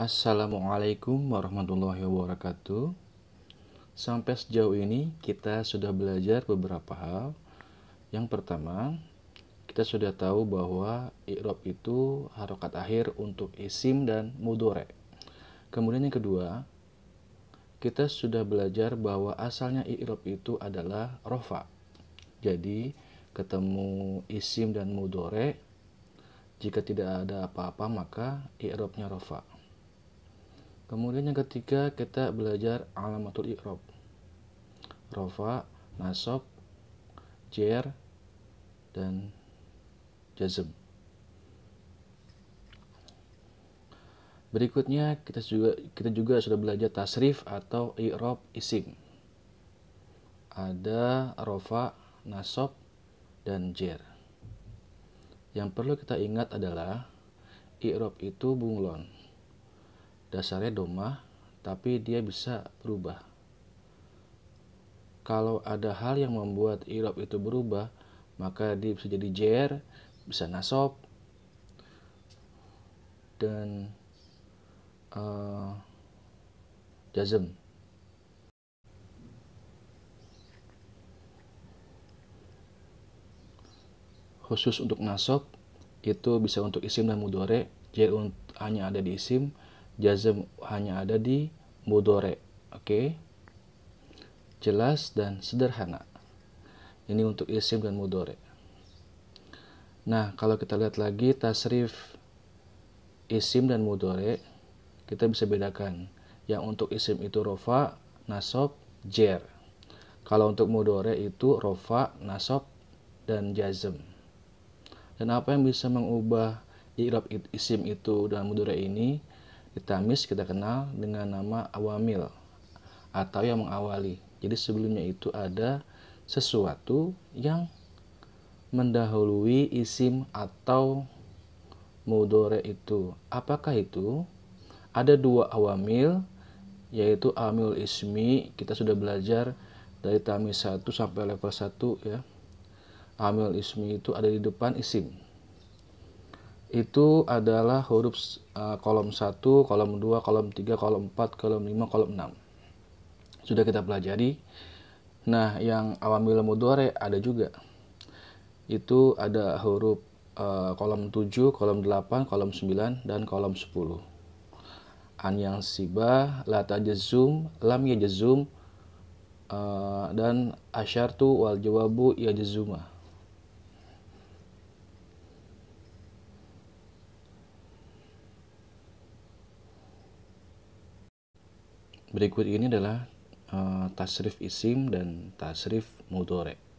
Assalamualaikum warahmatullahi wabarakatuh. Sampai sejauh ini kita sudah belajar beberapa hal. Yang pertama, kita sudah tahu bahwa i'rab itu harokat akhir untuk isim dan mudore. Kemudian yang kedua, kita sudah belajar bahwa asalnya i'rab itu adalah rofa. Jadi, ketemu isim dan mudore, jika tidak ada apa-apa maka i'rabnya rofa. Kemudian yang ketiga kita belajar alamatul i'rab. Rofa, nasab, jer, dan jazm. Berikutnya kita juga kita juga sudah belajar tasrif atau i'rab isim. Ada rofa, nasab, dan jer. Yang perlu kita ingat adalah i'rab itu bunglon dasarnya domah, tapi dia bisa berubah. Kalau ada hal yang membuat irob itu berubah, maka dia bisa jadi jer, bisa nasob, dan uh, jazm. Khusus untuk nasob, itu bisa untuk isim dan mudore, jer hanya ada di isim, jazm hanya ada di mudore. Oke. Okay? Jelas dan sederhana. Ini untuk isim dan mudore. Nah, kalau kita lihat lagi tasrif isim dan mudore, kita bisa bedakan. Yang untuk isim itu rofa, nasob, jer. Kalau untuk mudore itu rofa, nasob, dan jazm. Dan apa yang bisa mengubah i'rab isim itu dan mudore ini? mis kita kenal dengan nama awamil atau yang mengawali. Jadi sebelumnya itu ada sesuatu yang mendahului isim atau mudore itu. Apakah itu? Ada dua awamil yaitu amil ismi kita sudah belajar dari tamis 1 sampai level 1 ya. Amil ismi itu ada di depan isim itu adalah huruf uh, kolom 1, kolom 2, kolom 3, kolom 4, kolom 5, kolom 6. Sudah kita pelajari. Nah, yang awamil mudore ada juga. Itu ada huruf uh, kolom 7, kolom 8, kolom 9, dan kolom 10. An yang siba, lata jezum, lam ya jezum, uh, eh, dan asyartu wal jawabu ya jezumah. Berikut ini adalah uh, tasrif isim dan tasrif mudore.